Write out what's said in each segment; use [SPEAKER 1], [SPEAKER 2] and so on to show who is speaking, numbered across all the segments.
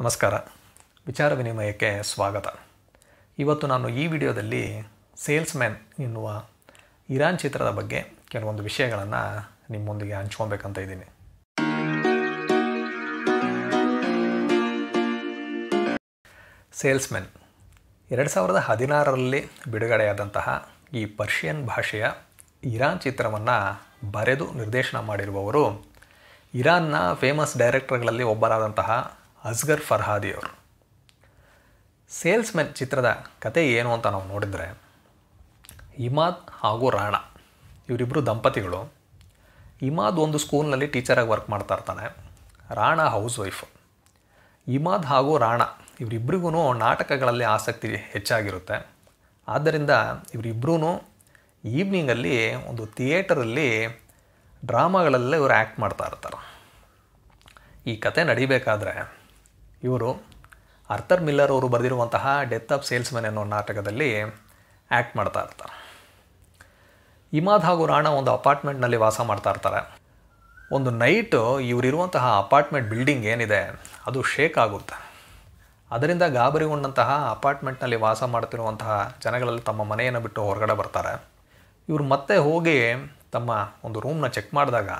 [SPEAKER 1] ನಮಸ್ಕಾರ ವಿಚಾರ ವಿನಿಮಯಕ್ಕೆ ಸ್ವಾಗತ ಇವತ್ತು ನಾನು ಈ ವಿಡಿಯೋದಲ್ಲಿ ಸೇಲ್ಸ್ ಮ್ಯಾನ್ ಎನ್ನುವ ಇರಾನ್ ಚಿತ್ರದ ಬಗ್ಗೆ ಕೆಲವೊಂದು ವಿಷಯಗಳನ್ನು ನಿಮ್ಮೊಂದಿಗೆ ಹಂಚ್ಕೊಬೇಕಂತ ಇದ್ದೀನಿ ಸೇಲ್ಸ್ಮ್ಯಾನ್ ಎರಡು ಸಾವಿರದ ಹದಿನಾರರಲ್ಲಿ ಬಿಡುಗಡೆಯಾದಂತಹ ಈ ಪರ್ಷಿಯನ್ ಭಾಷೆಯ ಇರಾನ್ ಚಿತ್ರವನ್ನು ಬರೆದು ನಿರ್ದೇಶನ ಮಾಡಿರುವವರು ಇರಾನ್ನ ಫೇಮಸ್ ಡೈರೆಕ್ಟರ್ಗಳಲ್ಲಿ ಒಬ್ಬರಾದಂತಹ ಅಸ್ಗರ್ ಫರ್ಹಾದಿಯವರು ಸೇಲ್ಸ್ಮೆನ್ ಚಿತ್ರದ ಕತೆ ಏನು ಅಂತ ನಾವು ನೋಡಿದರೆ ಇಮಾದ್ ಹಾಗೂ ರಾಣಾ ಇವರಿಬ್ಬರು ದಂಪತಿಗಳು ಇಮಾದ್ ಒಂದು ಸ್ಕೂಲ್ನಲ್ಲಿ ಟೀಚರಾಗಿ ವರ್ಕ್ ಮಾಡ್ತಾ ಇರ್ತಾನೆ ರಾಣಾ ಹೌಸ್ ವೈಫ್ ಇಮಾದ್ ಹಾಗೂ ರಾಣಾ ಇವರಿಬ್ಬರಿಗೂ ನಾಟಕಗಳಲ್ಲಿ ಆಸಕ್ತಿ ಹೆಚ್ಚಾಗಿರುತ್ತೆ ಆದ್ದರಿಂದ ಇವರಿಬ್ಬರೂ ಈವ್ನಿಂಗಲ್ಲಿ ಒಂದು ಥಿಯೇಟರಲ್ಲಿ ಡ್ರಾಮಾಗಳಲ್ಲೇ ಇವರು ಆ್ಯಕ್ಟ್ ಮಾಡ್ತಾ ಇರ್ತಾರೆ ಈ ಕತೆ ನಡಿಬೇಕಾದ್ರೆ ಇವರು ಅರ್ಥರ್ ಮಿಲ್ಲರ್ ಅವರು ಬರೆದಿರುವಂತಹ ಡೆತ್ ಆಫ್ ಸೇಲ್ಸ್ಮನ್ ಅನ್ನೋ ನಾಟಕದಲ್ಲಿ ಆ್ಯಕ್ಟ್ ಮಾಡ್ತಾ ಇರ್ತಾರೆ ಇಮಾದ್ ಹಾಗೂ ರಾಣ ಒಂದು ಅಪಾರ್ಟ್ಮೆಂಟ್ನಲ್ಲಿ ವಾಸ ಮಾಡ್ತಾ ಇರ್ತಾರೆ ಒಂದು ನೈಟು ಇವರಿರುವಂತಹ ಅಪಾರ್ಟ್ಮೆಂಟ್ ಬಿಲ್ಡಿಂಗ್ ಏನಿದೆ ಅದು ಶೇಕ್ ಆಗುತ್ತೆ ಅದರಿಂದ ಗಾಬರಿಗೊಂಡಂತಹ ಅಪಾರ್ಟ್ಮೆಂಟ್ನಲ್ಲಿ ವಾಸ ಮಾಡ್ತಿರುವಂತಹ ಜನಗಳಲ್ಲಿ ತಮ್ಮ ಮನೆಯನ್ನು ಬಿಟ್ಟು ಹೊರಗಡೆ ಬರ್ತಾರೆ ಇವರು ಮತ್ತೆ ಹೋಗಿ ತಮ್ಮ ಒಂದು ರೂಮ್ನ ಚೆಕ್ ಮಾಡಿದಾಗ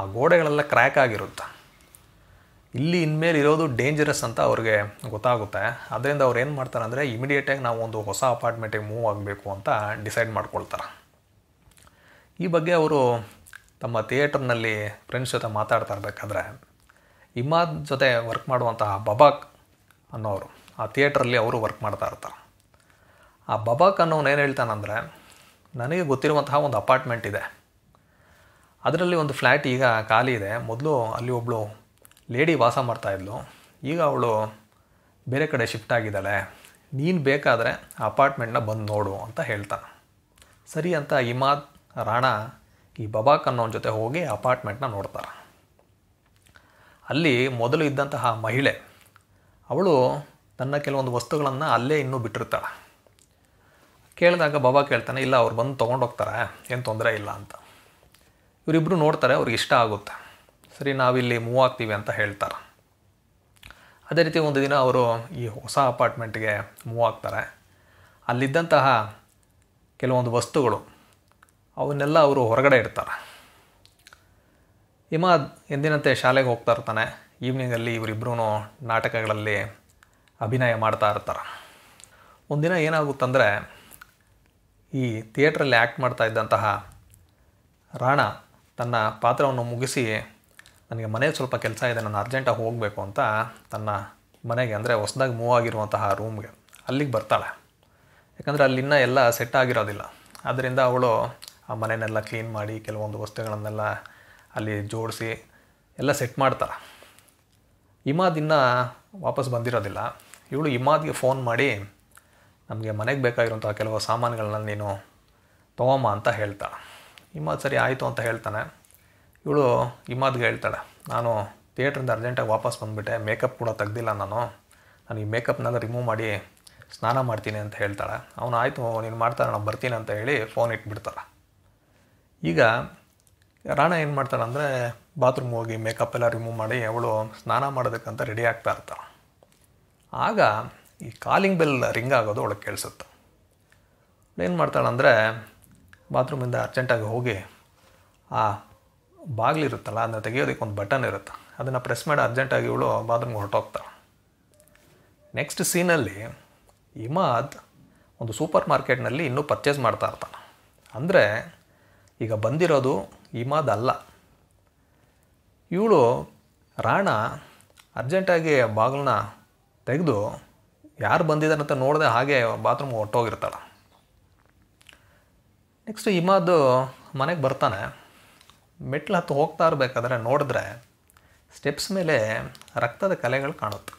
[SPEAKER 1] ಆ ಗೋಡೆಗಳೆಲ್ಲ ಕ್ರ್ಯಾಕ್ ಆಗಿರುತ್ತೆ ಇಲ್ಲಿ ಇನ್ಮೇಲೆ ಇರೋದು ಡೇಂಜರಸ್ ಅಂತ ಅವ್ರಿಗೆ ಗೊತ್ತಾಗುತ್ತೆ ಅದರಿಂದ ಅವ್ರು ಏನು ಮಾಡ್ತಾರೆ ಅಂದರೆ ಇಮಿಡಿಯೇಟಾಗಿ ನಾವು ಒಂದು ಹೊಸ ಅಪಾರ್ಟ್ಮೆಂಟಿಗೆ ಮೂವ್ ಆಗಬೇಕು ಅಂತ ಡಿಸೈಡ್ ಮಾಡ್ಕೊಳ್ತಾರೆ ಈ ಬಗ್ಗೆ ಅವರು ತಮ್ಮ ಥಿಯೇಟರ್ನಲ್ಲಿ ಫ್ರೆಂಡ್ಸ್ ಜೊತೆ ಮಾತಾಡ್ತಾ ಇರಬೇಕಾದ್ರೆ ಇಮಾದ್ ಜೊತೆ ವರ್ಕ್ ಮಾಡುವಂತಹ ಬಬಾಕ್ ಅನ್ನೋರು ಆ ಥಿಯೇಟ್ರಲ್ಲಿ ಅವರು ವರ್ಕ್ ಮಾಡ್ತಾ ಇರ್ತಾರೆ ಆ ಬಬಾಕ್ ಅನ್ನೋನು ಏನು ಹೇಳ್ತಾನಂದರೆ ನನಗೆ ಗೊತ್ತಿರುವಂತಹ ಒಂದು ಅಪಾರ್ಟ್ಮೆಂಟ್ ಇದೆ ಅದರಲ್ಲಿ ಒಂದು ಫ್ಲ್ಯಾಟ್ ಈಗ ಖಾಲಿ ಇದೆ ಮೊದಲು ಅಲ್ಲಿ ಒಬ್ಬಳು ಲೇಡಿ ವಾಸ ಮಾಡ್ತಾಯಿದ್ಲು ಈಗ ಅವಳು ಬೇರೆ ಕಡೆ ಶಿಫ್ಟ್ ಆಗಿದ್ದಾಳೆ ನೀನು ಬೇಕಾದರೆ ಅಪಾರ್ಟ್ಮೆಂಟ್ನ ಬಂದು ನೋಡು ಅಂತ ಹೇಳ್ತಾನೆ ಸರಿ ಅಂತ ಇಮಾದ್ ರಾಣಾ ಈ ಬಬಾಕ್ ಅನ್ನೋನ ಜೊತೆ ಹೋಗಿ ಅಪಾರ್ಟ್ಮೆಂಟ್ನ ನೋಡ್ತಾರೆ ಅಲ್ಲಿ ಮೊದಲು ಇದ್ದಂತಹ ಮಹಿಳೆ ಅವಳು ತನ್ನ ಕೆಲವೊಂದು ವಸ್ತುಗಳನ್ನು ಅಲ್ಲೇ ಇನ್ನೂ ಬಿಟ್ಟಿರ್ತಾಳೆ ಕೇಳಿದಾಗ ಬಾಬಾ ಕೇಳ್ತಾನೆ ಇಲ್ಲ ಅವ್ರು ಬಂದು ತೊಗೊಂಡೋಗ್ತಾರೆ ಏನು ತೊಂದರೆ ಇಲ್ಲ ಅಂತ ಇವರಿಬ್ಬರು ನೋಡ್ತಾರೆ ಅವ್ರಿಗೆ ಇಷ್ಟ ಆಗುತ್ತೆ ಸರಿ ನಾವಿಲ್ಲಿ ಮೂವ್ ಆಗ್ತೀವಿ ಅಂತ ಹೇಳ್ತಾರೆ ಅದೇ ರೀತಿ ಒಂದು ದಿನ ಅವರು ಈ ಹೊಸ ಅಪಾರ್ಟ್ಮೆಂಟ್ಗೆ ಮೂವ್ ಆಗ್ತಾರೆ ಅಲ್ಲಿದ್ದಂತಹ ಕೆಲವೊಂದು ವಸ್ತುಗಳು ಅವನ್ನೆಲ್ಲ ಅವರು ಹೊರಗಡೆ ಇಡ್ತಾರೆ ಇಮಾದ್ ಎಂದಿನಂತೆ ಶಾಲೆಗೆ ಹೋಗ್ತಾ ಇರ್ತಾನೆ ಈವ್ನಿಂಗಲ್ಲಿ ಇವರಿಬ್ಬರೂ ನಾಟಕಗಳಲ್ಲಿ ಅಭಿನಯ ಮಾಡ್ತಾ ಇರ್ತಾರೆ ಒಂದಿನ ಏನಾಗುತ್ತಂದರೆ ಈ ಥಿಯೇಟ್ರಲ್ಲಿ ಆ್ಯಕ್ಟ್ ಮಾಡ್ತಾ ಇದ್ದಂತಹ ರಾಣ ತನ್ನ ಪಾತ್ರವನ್ನು ಮುಗಿಸಿ ನನಗೆ ಮನೆಗೆ ಸ್ವಲ್ಪ ಕೆಲಸ ಇದೆ ನಾನು ಅರ್ಜೆಂಟಾಗಿ ಹೋಗಬೇಕು ಅಂತ ತನ್ನ ಮನೆಗೆ ಅಂದರೆ ಹೊಸ್ದಾಗಿ ಮೂವ್ ಆಗಿರುವಂತಹ ರೂಮ್ಗೆ ಅಲ್ಲಿಗೆ ಬರ್ತಾಳೆ ಯಾಕಂದರೆ ಅಲ್ಲಿನ್ನ ಎಲ್ಲ ಸೆಟ್ ಆಗಿರೋದಿಲ್ಲ ಆದ್ದರಿಂದ ಅವಳು ಆ ಮನೆಯನ್ನೆಲ್ಲ ಕ್ಲೀನ್ ಮಾಡಿ ಕೆಲವೊಂದು ವಸ್ತುಗಳನ್ನೆಲ್ಲ ಅಲ್ಲಿ ಜೋಡಿಸಿ ಎಲ್ಲ ಸೆಟ್ ಮಾಡ್ತಾಳೆ ಇಮಾದ್ ಇನ್ನೂ ವಾಪಸ್ ಬಂದಿರೋದಿಲ್ಲ ಇವಳು ಇಮಾದ್ಗೆ ಫೋನ್ ಮಾಡಿ ನಮಗೆ ಮನೆಗೆ ಬೇಕಾಗಿರುವಂಥ ಕೆಲವು ಸಾಮಾನುಗಳನ್ನ ನೀನು ತೊಗೊಂಬ ಅಂತ ಹೇಳ್ತಾಳೆ ಇಮಾದ್ ಸರಿ ಆಯಿತು ಅಂತ ಹೇಳ್ತಾನೆ ಇವಳು ಈ ಮಾತಿಗೆ ಹೇಳ್ತಾಳೆ ನಾನು ಥಿಯೇಟ್ರಿಂದ ಅರ್ಜೆಂಟಾಗಿ ವಾಪಸ್ ಬಂದುಬಿಟ್ಟೆ ಮೇಕಪ್ ಕೂಡ ತೆಗ್ದಿಲ್ಲ ನಾನು ನಾನು ಈ ಮೇಕಪ್ನೆಲ್ಲ ರಿಮೂವ್ ಮಾಡಿ ಸ್ನಾನ ಮಾಡ್ತೀನಿ ಅಂತ ಹೇಳ್ತಾಳೆ ಅವನು ಆಯಿತು ನೀನು ಮಾಡ್ತಾಳೆ ನಾನು ಬರ್ತೀನಿ ಅಂತ ಹೇಳಿ ಫೋನ್ ಇಟ್ಬಿಡ್ತಾರೆ ಈಗ ರಾಣ ಏನು ಮಾಡ್ತಾಳೆ ಅಂದರೆ ಬಾತ್ರೂಮ್ ಹೋಗಿ ಮೇಕಪ್ ಎಲ್ಲ ರಿಮೂವ್ ಮಾಡಿ ಅವಳು ಸ್ನಾನ ಮಾಡೋದಕ್ಕಂತ ರೆಡಿ ಆಗ್ತಾ ಇರ್ತಾಳೆ ಆಗ ಈ ಕಾಲಿಂಗ್ ಬೆಲ್ ರಿಂಗ್ ಆಗೋದು ಅವಳಿಗೆ ಕೇಳಿಸುತ್ತೆ ಏನು ಮಾಡ್ತಾಳೆ ಅಂದರೆ ಬಾತ್ರೂಮಿಂದ ಅರ್ಜೆಂಟಾಗಿ ಹೋಗಿ ಆ ಬಾಗಿಲಿರುತ್ತಲ್ಲ ಅದನ್ನ ತೆಗೆಯೋದಕ್ಕೆ ಒಂದು ಬಟನ್ ಇರುತ್ತೆ ಅದನ್ನು ಪ್ರೆಸ್ ಮಾಡಿ ಅರ್ಜೆಂಟಾಗಿ ಇವಳು ಬಾತ್ರೂಮ್ಗೆ ಹೊರಟೋಗ್ತಾಳೆ ನೆಕ್ಸ್ಟ್ ಸೀನಲ್ಲಿ ಇಮಾದ್ ಒಂದು ಸೂಪರ್ ಮಾರ್ಕೆಟ್ನಲ್ಲಿ ಇನ್ನೂ ಪರ್ಚೇಸ್ ಮಾಡ್ತಾ ಇರ್ತಾನೆ ಅಂದರೆ ಈಗ ಬಂದಿರೋದು ಇಮಾದ್ ಅಲ್ಲ ಇವಳು ರಾಣ ಅರ್ಜೆಂಟಾಗಿ ಬಾಗಿಲನ್ನ ತೆಗೆದು ಯಾರು ಬಂದಿದ್ದಾರೆ ಅಂತ ನೋಡದೆ ಹಾಗೆ ಬಾತ್ರೂಮ್ಗೆ ಹೊರಟೋಗಿರ್ತಾಳೆ ನೆಕ್ಸ್ಟ್ ಇಮಾದು ಮನೆಗೆ ಬರ್ತಾನೆ ಮೆಟ್ಲು ಹತ್ತು ಹೋಗ್ತಾ ಇರಬೇಕಾದ್ರೆ ನೋಡಿದ್ರೆ ಸ್ಟೆಪ್ಸ್ ಮೇಲೆ ರಕ್ತದ ಕಲೆಗಳು ಕಾಣುತ್ತೆ